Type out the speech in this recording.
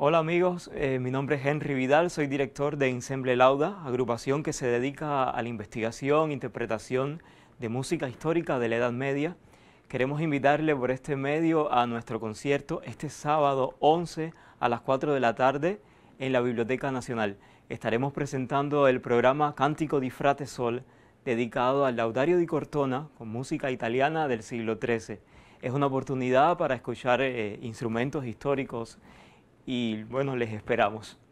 Hola amigos, eh, mi nombre es Henry Vidal, soy director de Ensemble Lauda, agrupación que se dedica a la investigación, e interpretación de música histórica de la Edad Media. Queremos invitarle por este medio a nuestro concierto este sábado 11 a las 4 de la tarde en la Biblioteca Nacional. Estaremos presentando el programa Cántico di Frate Sol, dedicado al Laudario di Cortona con música italiana del siglo XIII. Es una oportunidad para escuchar eh, instrumentos históricos y bueno, les esperamos.